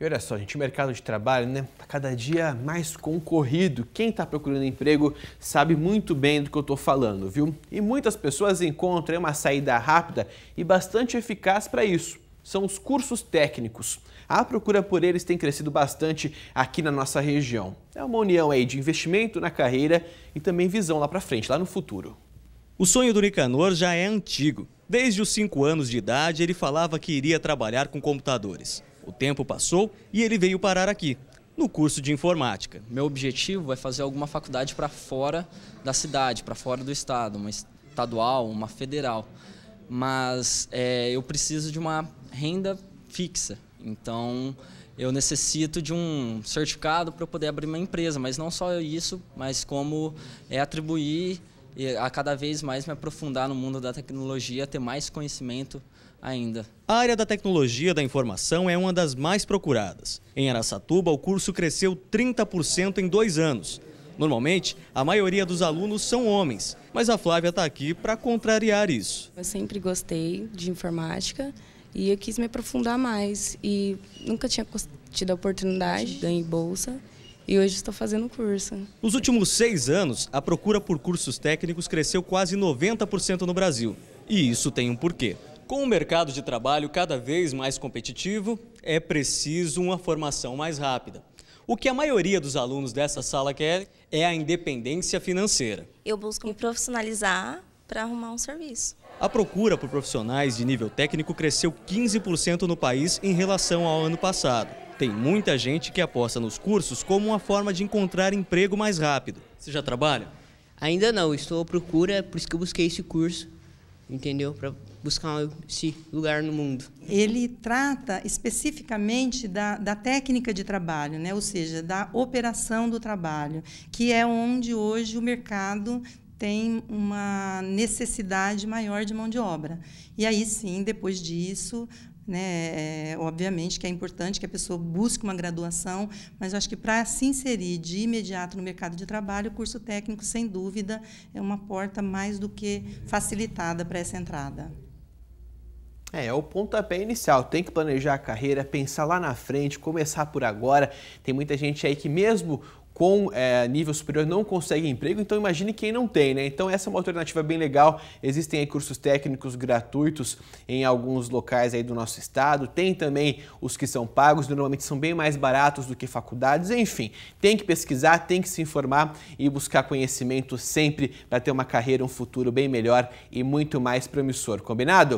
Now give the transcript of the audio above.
E olha só, gente, o mercado de trabalho né, tá cada dia mais concorrido. Quem está procurando emprego sabe muito bem do que eu estou falando, viu? E muitas pessoas encontram é uma saída rápida e bastante eficaz para isso. São os cursos técnicos. A procura por eles tem crescido bastante aqui na nossa região. É uma união aí de investimento na carreira e também visão lá para frente, lá no futuro. O sonho do Nicanor já é antigo. Desde os 5 anos de idade, ele falava que iria trabalhar com computadores. O tempo passou e ele veio parar aqui, no curso de informática. Meu objetivo é fazer alguma faculdade para fora da cidade, para fora do estado, uma estadual, uma federal. Mas é, eu preciso de uma renda fixa. Então, eu necessito de um certificado para poder abrir uma empresa, mas não só isso, mas como é atribuir e a cada vez mais me aprofundar no mundo da tecnologia, ter mais conhecimento ainda. A área da tecnologia da informação é uma das mais procuradas. Em Araçatuba, o curso cresceu 30% em dois anos. Normalmente, a maioria dos alunos são homens, mas a Flávia está aqui para contrariar isso. Eu sempre gostei de informática e eu quis me aprofundar mais e nunca tinha tido a oportunidade, ganhei bolsa e hoje estou fazendo curso. Nos últimos seis anos, a procura por cursos técnicos cresceu quase 90% no Brasil. E isso tem um porquê. Com o mercado de trabalho cada vez mais competitivo, é preciso uma formação mais rápida. O que a maioria dos alunos dessa sala quer é a independência financeira. Eu busco me profissionalizar para arrumar um serviço. A procura por profissionais de nível técnico cresceu 15% no país em relação ao ano passado. Tem muita gente que aposta nos cursos como uma forma de encontrar emprego mais rápido. Você já trabalha? Ainda não, estou à procura, por isso que eu busquei esse curso, entendeu? Para buscar esse lugar no mundo. Ele trata especificamente da, da técnica de trabalho, né? ou seja, da operação do trabalho, que é onde hoje o mercado tem uma necessidade maior de mão de obra. E aí sim, depois disso, né? É, obviamente que é importante que a pessoa busque uma graduação, mas eu acho que para se inserir de imediato no mercado de trabalho, o curso técnico, sem dúvida, é uma porta mais do que facilitada para essa entrada. É, é o pontapé inicial. Tem que planejar a carreira, pensar lá na frente, começar por agora. Tem muita gente aí que, mesmo com é, nível superior não consegue emprego, então imagine quem não tem, né? Então essa é uma alternativa bem legal. Existem aí cursos técnicos gratuitos em alguns locais aí do nosso estado. Tem também os que são pagos, normalmente são bem mais baratos do que faculdades. Enfim, tem que pesquisar, tem que se informar e buscar conhecimento sempre para ter uma carreira, um futuro bem melhor e muito mais promissor. Combinado?